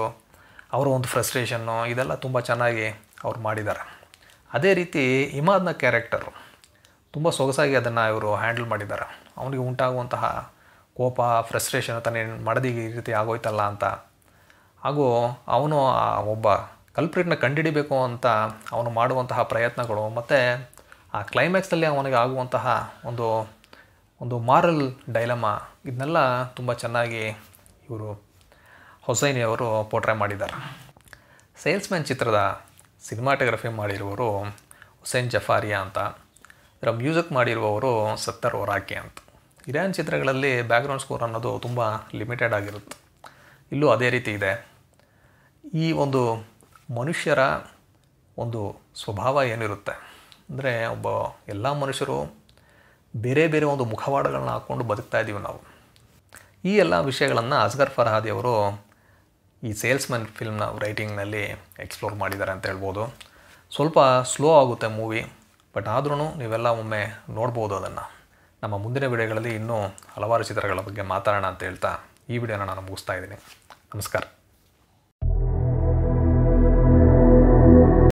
[SPEAKER 1] ಅವರ ಒಂದು ಫ್ರಸ್ಟ್ರೇಷನ್ನು ಇದೆಲ್ಲ ತುಂಬ ಚೆನ್ನಾಗಿ ಅವ್ರು ಮಾಡಿದ್ದಾರೆ ಅದೇ ರೀತಿ ಇಮಾದ್ನ ಕ್ಯಾರೆಕ್ಟರು ತುಂಬ ಸೊಗಸಾಗಿ ಅದನ್ನು ಇವರು ಹ್ಯಾಂಡಲ್ ಮಾಡಿದ್ದಾರೆ ಅವನಿಗೆ ಉಂಟಾಗುವಂತಹ ಕೋಪ ಫ್ರಸ್ಟ್ರೇಷನ್ ತಾನೇನು ಮಾಡದಿಗೆ ಈ ರೀತಿ ಆಗೋಯ್ತಲ್ಲ ಅಂತ ಹಾಗೂ ಅವನು ಆ ಒಬ್ಬ ಕಲ್ಪ್ರಿಟ್ನ ಕಂಡಿಡಿಬೇಕು ಅಂತ ಅವನು ಮಾಡುವಂತಹ ಪ್ರಯತ್ನಗಳು ಮತ್ತು ಆ ಕ್ಲೈಮ್ಯಾಕ್ಸಲ್ಲಿ ಅವನಿಗೆ ಆಗುವಂತಹ ಒಂದು ಒಂದು ಮಾರಲ್ ಡೈಲಮ ಇದನ್ನೆಲ್ಲ ತುಂಬ ಚೆನ್ನಾಗಿ ಇವರು ಹೊಸೈನಿಯವರು ಪೋಟ್ರೆ ಮಾಡಿದ್ದಾರೆ ಸೇಲ್ಸ್ಮ್ಯಾನ್ ಚಿತ್ರದ ಸಿನಿಮಾಟೋಗ್ರಫಿ ಮಾಡಿರುವವರು ಹುಸೇನ್ ಜಫಾರಿಯಾ ಅಂತ ಇದರ ಮ್ಯೂಸಿಕ್ ಮಾಡಿರುವವರು ಸತ್ತರ್ ಓರಾಕೆ ಅಂತ ಇರಾನ್ ಚಿತ್ರಗಳಲ್ಲಿ ಬ್ಯಾಕ್ಗ್ರೌಂಡ್ ಸ್ಕೋರ್ ಅನ್ನೋದು ತುಂಬ ಲಿಮಿಟೆಡ್ ಆಗಿರುತ್ತೆ ಇಲ್ಲೂ ಅದೇ ರೀತಿ ಇದೆ ಈ ಒಂದು ಮನುಷ್ಯರ ಒಂದು ಸ್ವಭಾವ ಏನಿರುತ್ತೆ ಅಂದರೆ ಒಬ್ಬ ಎಲ್ಲ ಮನುಷ್ಯರು ಬೇರೆ ಬೇರೆ ಒಂದು ಮುಖವಾಡಗಳನ್ನ ಹಾಕ್ಕೊಂಡು ಬದುಕ್ತಾ ಇದ್ದೀವಿ ನಾವು ಈ ಎಲ್ಲ ವಿಷಯಗಳನ್ನು ಅಸ್ಗರ್ ಫರಹಾದಿ ಅವರು ಈ ಸೇಲ್ಸ್ಮನ್ ಫಿಲ್ಮ್ನ ರೈಟಿಂಗ್ನಲ್ಲಿ ಎಕ್ಸ್ಪ್ಲೋರ್ ಮಾಡಿದ್ದಾರೆ ಅಂತ ಹೇಳ್ಬೋದು ಸ್ವಲ್ಪ ಸ್ಲೋ ಆಗುತ್ತೆ ಮೂವಿ ಬಟ್ ಆದ್ರೂ ನೀವೆಲ್ಲ ಒಮ್ಮೆ ನೋಡ್ಬೋದು ಅದನ್ನು ನಮ್ಮ ಮುಂದಿನ ವಿಡಿಯೋಗಳಲ್ಲಿ ಇನ್ನೂ ಹಲವಾರು ಚಿತ್ರಗಳ ಬಗ್ಗೆ ಮಾತಾಡೋಣ ಅಂತ ಹೇಳ್ತಾ ಈ ವಿಡಿಯೋನ ನಾನು ಮುಗಿಸ್ತಾ ಇದ್ದೀನಿ ನಮಸ್ಕಾರ